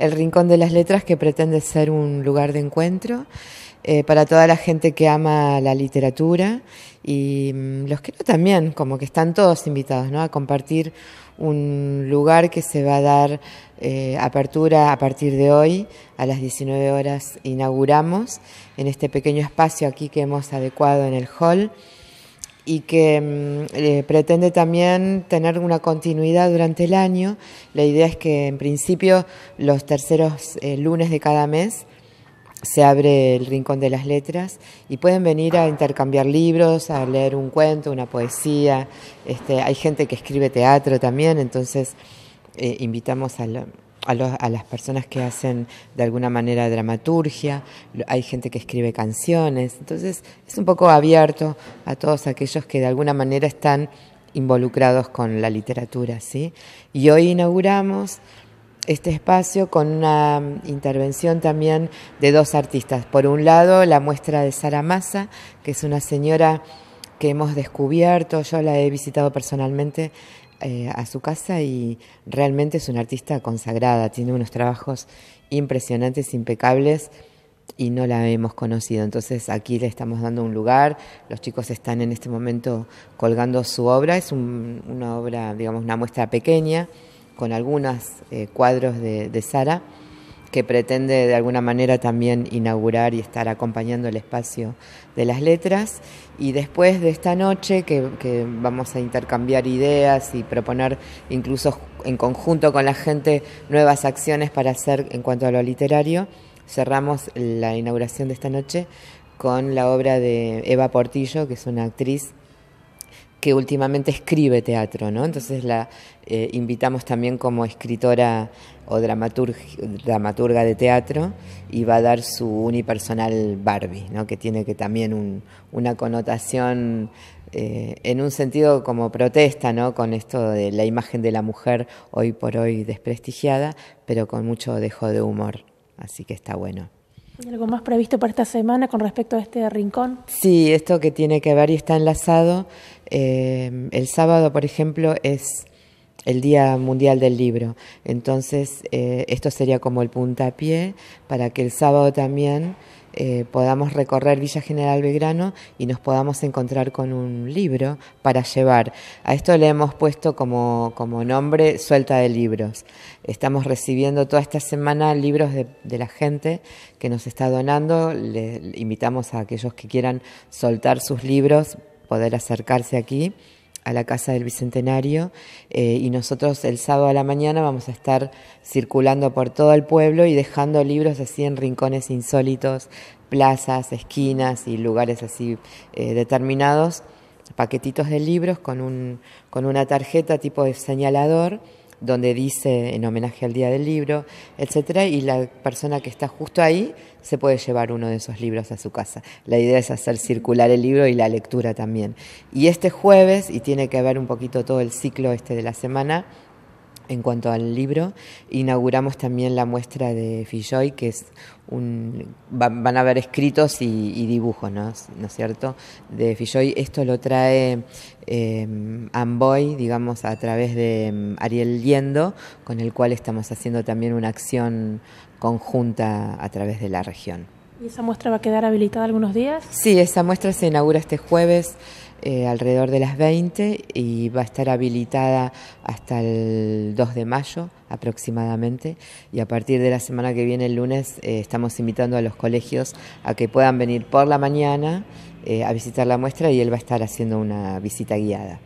el Rincón de las Letras, que pretende ser un lugar de encuentro eh, para toda la gente que ama la literatura y mm, los que no también, como que están todos invitados a compartir un lugar que se va a dar eh, apertura a partir de hoy, a las 19 horas inauguramos en este pequeño espacio aquí que hemos adecuado en el hall y que mm, eh, pretende también tener una continuidad durante el año. La idea es que en principio los terceros eh, lunes de cada mes se abre el Rincón de las Letras y pueden venir a intercambiar libros, a leer un cuento, una poesía. Este, hay gente que escribe teatro también, entonces eh, invitamos a a, las personas que hacen de alguna manera dramaturgia, hay gente que escribe canciones, entonces es un poco abierto a todos aquellos que de alguna manera están involucrados con la literatura, ¿sí? Y hoy inauguramos este espacio con una intervención también de dos artistas. Por un lado, la muestra de Sara Massa, que es una señora que hemos descubierto, yo la he visitado personalmente eh, a su casa y realmente es una artista consagrada, tiene unos trabajos impresionantes, impecables y no la hemos conocido. Entonces aquí le estamos dando un lugar, los chicos están en este momento colgando su obra, es una obra, digamos, una muestra pequeña con algunos eh, cuadros de Sara que pretende de alguna manera también inaugurar y estar acompañando el espacio de las letras. Y después de esta noche, que, vamos a intercambiar ideas y proponer incluso en conjunto con la gente nuevas acciones para hacer en cuanto a lo literario, cerramos la inauguración de esta noche con la obra de Eva Portillo, que es una actriz que últimamente escribe teatro, ¿no? Entonces la eh, invitamos también como escritora o dramaturga de teatro y va a dar su unipersonal Barbie, ¿no? Que tiene que también una connotación eh, en un sentido como protesta, ¿no? Con esto de la imagen de la mujer hoy por hoy desprestigiada, pero con mucho dejo de humor, así que está bueno algo más previsto para esta semana con respecto a este rincón? Sí, esto que tiene que ver y está enlazado. Eh, el sábado, por ejemplo, es el Día Mundial del Libro. Entonces, eh, esto sería como el puntapié para que el sábado también eh, podamos recorrer Villa General Belgrano y nos podamos encontrar con un libro para llevar. A esto le hemos puesto como, nombre Suelta de Libros. Estamos recibiendo toda esta semana libros de, de la gente que nos está donando. Le invitamos a aquellos que quieran soltar sus libros, poder acercarse aquí a la Casa del Bicentenario eh, y nosotros el sábado a la mañana vamos a estar circulando por todo el pueblo y dejando libros así en rincones insólitos, plazas, esquinas y lugares así eh, determinados, paquetitos de libros con, un, con una tarjeta tipo de señalador donde dice en homenaje al Día del Libro, etcétera, y la persona que está justo ahí se puede llevar uno de esos libros a su casa. La idea es hacer circular el libro y la lectura también. Y este jueves, y tiene que haber un poquito todo el ciclo este de la semana, en cuanto al libro. Inauguramos también la muestra de Filloy, que es un, van a haber escritos y, dibujos, ¿no? ¿no es cierto? De Filloy. Esto lo trae em, Amboy, digamos, a través de em, Ariel Liendo, con el cual estamos haciendo también una acción conjunta a través de la región. ¿Y esa muestra va a quedar habilitada algunos días? Sí, esa muestra se inaugura este jueves eh, alrededor de las 20 y va a estar habilitada hasta el 2 de mayo aproximadamente y a partir de la semana que viene el lunes eh, estamos invitando a los colegios a que puedan venir por la mañana eh, a visitar la muestra y él va a estar haciendo una visita guiada.